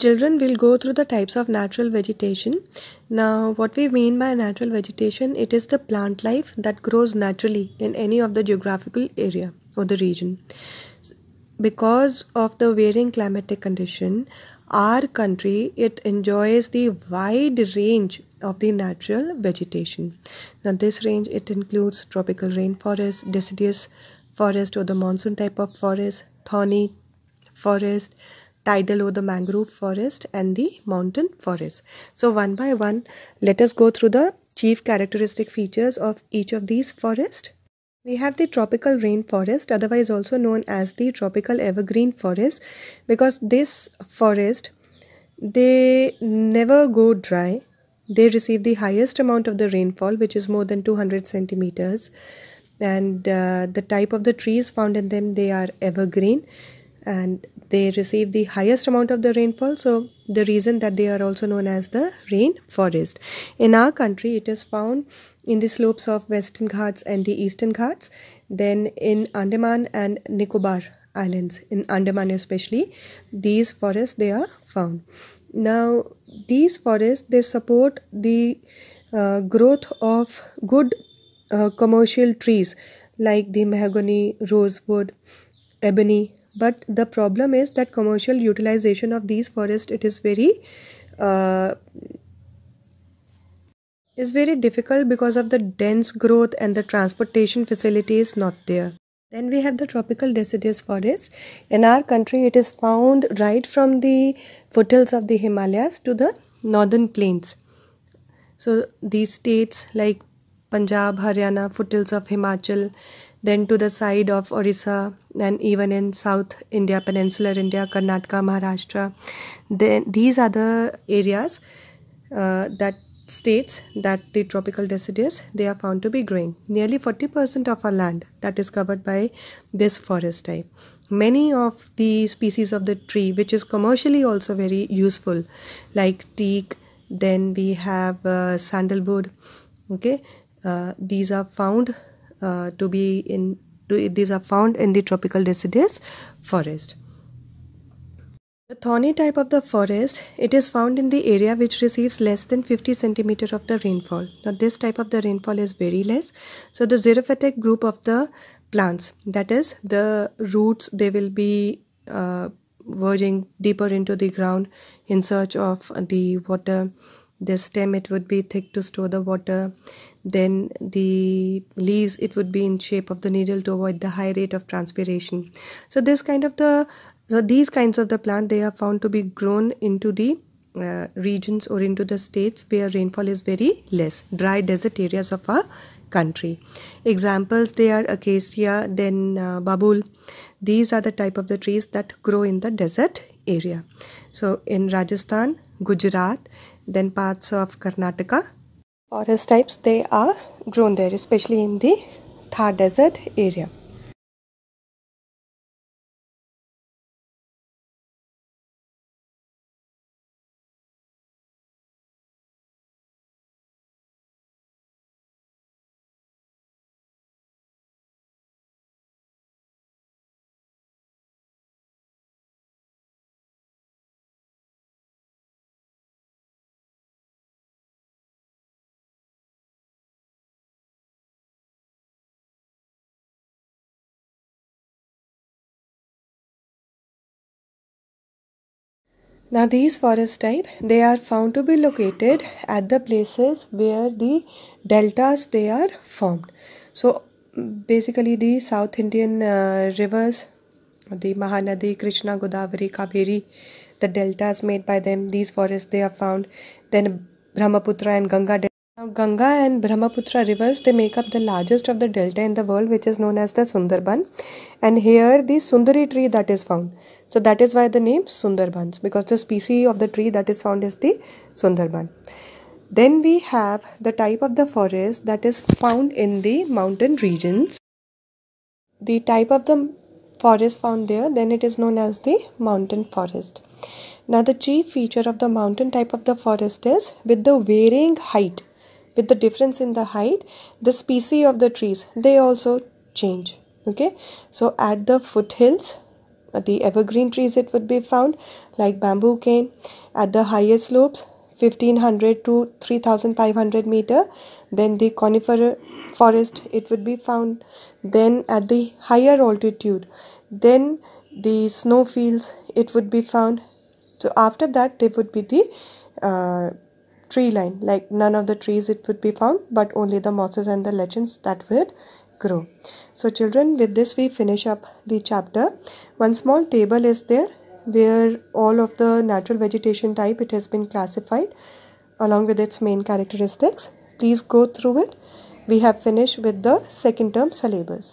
Children will go through the types of natural vegetation. Now, what we mean by natural vegetation, it is the plant life that grows naturally in any of the geographical area or the region. Because of the varying climatic condition, our country it enjoys the wide range of the natural vegetation. Now, this range it includes tropical rainforest, deciduous forest or the monsoon type of forest, thorny forest, tidal or the mangrove forest and the mountain forest. So one by one, let us go through the chief characteristic features of each of these forests. We have the tropical rainforest, otherwise also known as the tropical evergreen forest, because this forest, they never go dry. They receive the highest amount of the rainfall, which is more than 200 centimeters. And uh, the type of the trees found in them, they are evergreen. And they receive the highest amount of the rainfall so the reason that they are also known as the rain forest in our country it is found in the slopes of western ghats and the eastern ghats then in andaman and nicobar islands in andaman especially these forests they are found now these forests they support the uh, growth of good uh, commercial trees like the mahogany rosewood ebony but the problem is that commercial utilization of these forests it is very uh, is very difficult because of the dense growth and the transportation facility is not there then we have the tropical deciduous forest in our country it is found right from the foothills of the himalayas to the northern plains so these states like punjab haryana foothills of himachal then to the side of Orissa and even in South India, Peninsular India, Karnataka, Maharashtra. Then these are the areas uh, that states that the tropical deciduous they are found to be growing nearly 40% of our land that is covered by this forest type many of the species of the tree which is commercially also very useful like teak then we have uh, sandalwood okay uh, these are found uh, to be in to, these are found in the tropical deciduous forest the thorny type of the forest it is found in the area which receives less than 50 centimeter of the rainfall now this type of the rainfall is very less so the xerophytic group of the plants that is the roots they will be uh, verging deeper into the ground in search of the water the stem it would be thick to store the water then the leaves it would be in shape of the needle to avoid the high rate of transpiration so this kind of the so these kinds of the plant they are found to be grown into the uh, regions or into the states where rainfall is very less dry desert areas of our country examples they are acacia then uh, babul these are the type of the trees that grow in the desert area so in rajasthan gujarat then parts of karnataka forest types they are grown there especially in the Thar desert area Now, these forest type they are found to be located at the places where the deltas they are formed. So, basically, the South Indian uh, rivers, the Mahanadi, Krishna, Godavari, Kaveri, the deltas made by them. These forests they are found. Then Brahmaputra and Ganga. Ganga and Brahmaputra rivers they make up the largest of the delta in the world, which is known as the Sundarban. And here the Sundari tree that is found. So that is why the name Sundarbans because the species of the tree that is found is the Sundarban. Then we have the type of the forest that is found in the mountain regions. The type of the forest found there then it is known as the mountain forest. Now the chief feature of the mountain type of the forest is with the varying height with the difference in the height the species of the trees they also change okay so at the foothills uh, the evergreen trees it would be found like bamboo cane at the higher slopes 1500 to 3500 meter then the conifer forest it would be found then at the higher altitude then the snow fields it would be found so after that there would be the uh, tree line like none of the trees it would be found but only the mosses and the lichens that were grow. So children with this we finish up the chapter. One small table is there where all of the natural vegetation type it has been classified along with its main characteristics. Please go through it. We have finished with the second term syllabus.